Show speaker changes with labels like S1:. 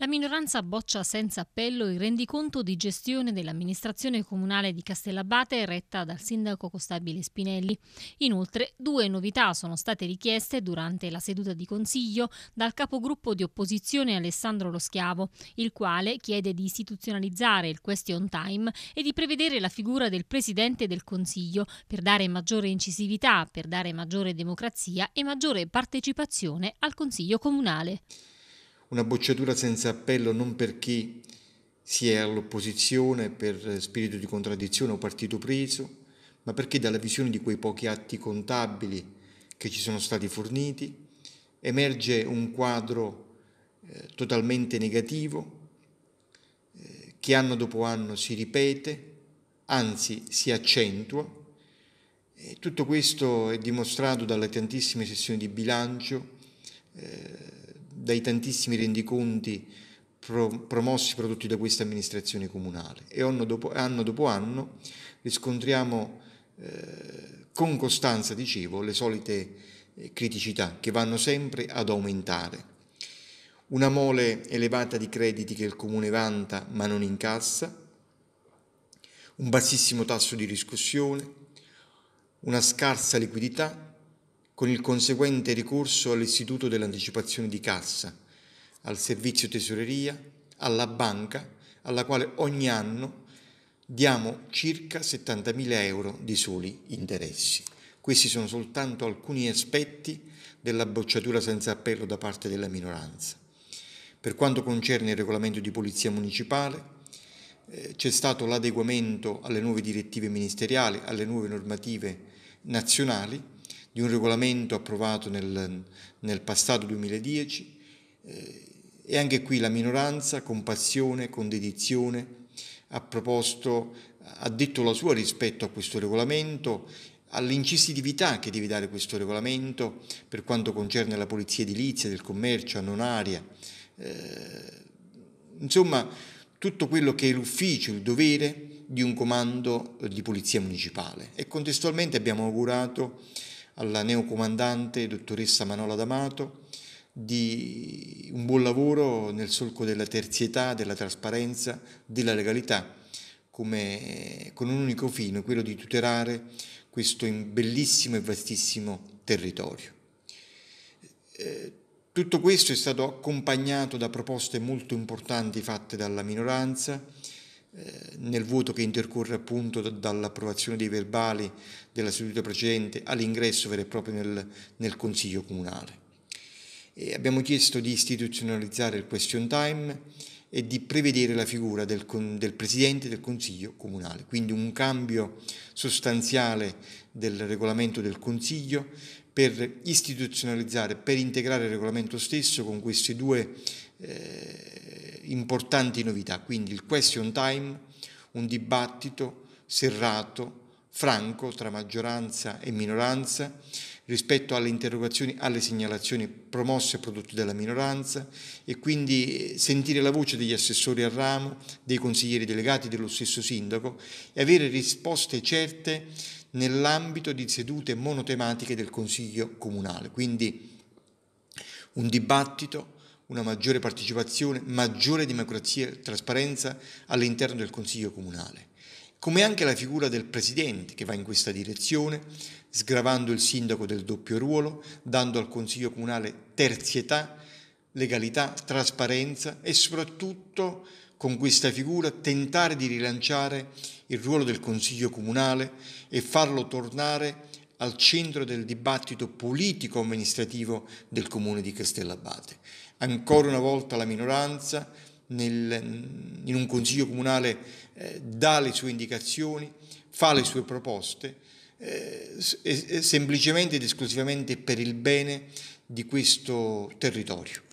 S1: La minoranza boccia senza appello il rendiconto di gestione dell'amministrazione comunale di Castellabate retta dal sindaco Costabile Spinelli. Inoltre, due novità sono state richieste durante la seduta di consiglio dal capogruppo di opposizione Alessandro Lo Schiavo, il quale chiede di istituzionalizzare il question time e di prevedere la figura del presidente del consiglio per dare maggiore incisività, per dare maggiore democrazia e maggiore partecipazione al consiglio comunale
S2: una bocciatura senza appello non perché si è all'opposizione per spirito di contraddizione o partito preso, ma perché dalla visione di quei pochi atti contabili che ci sono stati forniti emerge un quadro eh, totalmente negativo eh, che anno dopo anno si ripete, anzi si accentua. E tutto questo è dimostrato dalle tantissime sessioni di bilancio eh, dai tantissimi rendiconti pro, promossi prodotti da questa amministrazione comunale e anno dopo anno, dopo anno riscontriamo eh, con costanza, dicevo, le solite eh, criticità che vanno sempre ad aumentare. Una mole elevata di crediti che il comune vanta ma non incassa, un bassissimo tasso di riscossione, una scarsa liquidità, con il conseguente ricorso all'istituto dell'anticipazione di cassa, al servizio tesoreria, alla banca, alla quale ogni anno diamo circa 70.000 euro di soli interessi. Questi sono soltanto alcuni aspetti della bocciatura senza appello da parte della minoranza. Per quanto concerne il regolamento di polizia municipale, eh, c'è stato l'adeguamento alle nuove direttive ministeriali, alle nuove normative nazionali di un regolamento approvato nel, nel passato 2010 eh, e anche qui la minoranza con passione, con dedizione ha proposto, ha detto la sua rispetto a questo regolamento, all'incisività che deve dare questo regolamento per quanto concerne la polizia edilizia, del commercio, a non aria, eh, insomma tutto quello che è l'ufficio, il dovere di un comando di polizia municipale e contestualmente abbiamo augurato alla neocomandante dottoressa Manola D'Amato di un buon lavoro nel solco della terzietà, della trasparenza, della legalità, come, con un unico fine, quello di tutelare questo bellissimo e vastissimo territorio. Eh, tutto questo è stato accompagnato da proposte molto importanti fatte dalla minoranza, eh, nel vuoto che intercorre appunto dall'approvazione dei verbali della seduta precedente all'ingresso vero e proprio nel, nel Consiglio Comunale. E abbiamo chiesto di istituzionalizzare il question time e di prevedere la figura del, del, Presidente del Consiglio Comunale, quindi un cambio sostanziale del regolamento del Consiglio per istituzionalizzare, per integrare il regolamento stesso con queste due eh, importanti novità, quindi il question time, un dibattito serrato, franco tra maggioranza e minoranza rispetto alle interrogazioni, alle segnalazioni promosse e prodotte dalla minoranza e quindi eh, sentire la voce degli assessori al ramo, dei consiglieri delegati, dello stesso sindaco e avere risposte certe nell'ambito di sedute monotematiche del Consiglio Comunale. Quindi un dibattito, una maggiore partecipazione, maggiore democrazia e trasparenza all'interno del Consiglio Comunale come anche la figura del presidente che va in questa direzione, sgravando il sindaco del doppio ruolo, dando al Consiglio Comunale terzietà, legalità, trasparenza e soprattutto con questa figura tentare di rilanciare il ruolo del Consiglio Comunale e farlo tornare al centro del dibattito politico-amministrativo del Comune di Castellabate. Ancora una volta la minoranza nel, in un consiglio comunale eh, dà le sue indicazioni, fa le sue proposte, eh, semplicemente ed esclusivamente per il bene di questo territorio.